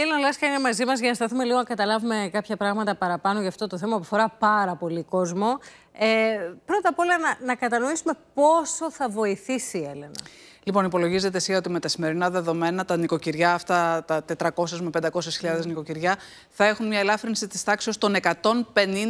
Η Έλληνα Λάσκα είναι μαζί μας για να σταθούμε λίγο να καταλάβουμε κάποια πράγματα παραπάνω για αυτό το θέμα που αφορά πάρα πολύ κόσμο. Ε, πρώτα απ' όλα, να, να κατανοήσουμε πόσο θα βοηθήσει η Έλενα. Λοιπόν, υπολογίζεται εσύ ότι με τα σημερινά δεδομένα, τα νοικοκυριά, αυτά τα 400 με 500 χιλιάδες νοικοκυριά, θα έχουν μια ελάφρυνση της τάξης των 150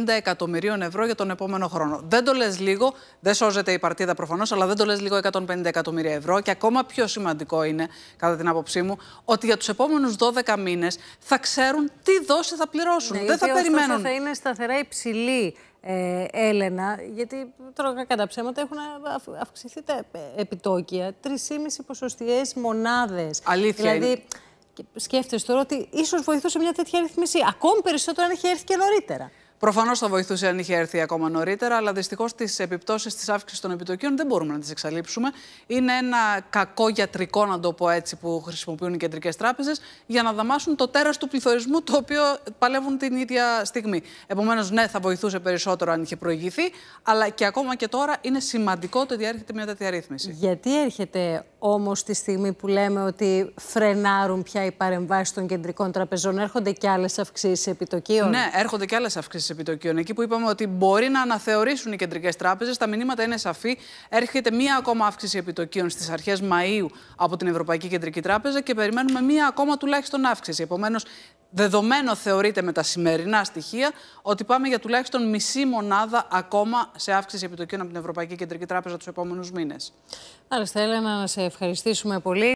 εκατομμυρίων ευρώ για τον επόμενο χρόνο. Δεν το λες λίγο, δεν σώζεται η παρτίδα προφανώς, αλλά δεν το λες λίγο 150 εκατομμύρια ευρώ. Και ακόμα πιο σημαντικό είναι, κατά την άποψή μου, ότι για τους επόμενους 12 μήνες θα ξέρουν τι δόση θα πληρώσουν. Ναι, δεν θα περιμένουν. Θα είναι σταθερά υψηλή ε, Έλενα, γιατί τώρα κατά ψέματα έχουν αυξηθεί τα επιτόκια. 3,5 ποσοστιαίες μονάδες. Αλήθεια δηλαδή, είναι. Σκέφτεσαι τώρα ότι ίσως βοηθούσε μια τέτοια ρυθμίση. Ακόμη περισσότερο αν είχε έρθει και νωρίτερα. Προφανώς θα βοηθούσε αν είχε έρθει ακόμα νωρίτερα, αλλά δυστυχώς τις επιπτώσεις της αύξησης των επιτοκίων δεν μπορούμε να τις εξαλείψουμε. Είναι ένα κακό γιατρικό, να το πω έτσι, που χρησιμοποιούν οι κεντρικές τράπεζες για να δαμάσουν το τέρας του πληθωρισμού, το οποίο παλεύουν την ίδια στιγμή. Επομένως, ναι, θα βοηθούσε περισσότερο αν είχε προηγηθεί, αλλά και ακόμα και τώρα είναι σημαντικό ότι έρχεται μια τέτοια ρύθμιση. Γιατί έρχεται όμως τη στιγμή που λέμε ότι φρενάρουν πια οι παρεμβάσεις των κεντρικών τραπεζών, έρχονται και άλλες αυξήσεις επιτοκίων. Ναι, έρχονται και άλλες αυξήσεις επιτοκίων. Εκεί που είπαμε ότι μπορεί να αναθεωρήσουν οι κεντρικές τράπεζες, τα μηνύματα είναι σαφή. Έρχεται μία ακόμα αύξηση επιτοκίων στις αρχές Μαΐου από την Ευρωπαϊκή Κεντρική Τράπεζα και περιμένουμε μία ακόμα τουλάχιστον αύξηση. Επομένως, Δεδομένο θεωρείται με τα σημερινά στοιχεία ότι πάμε για τουλάχιστον μισή μονάδα ακόμα σε αύξηση επιτοκίων από την Ευρωπαϊκή Κεντρική Τράπεζα τους επόμενους μήνες. Άρα, θέλω να σε ευχαριστήσουμε πολύ.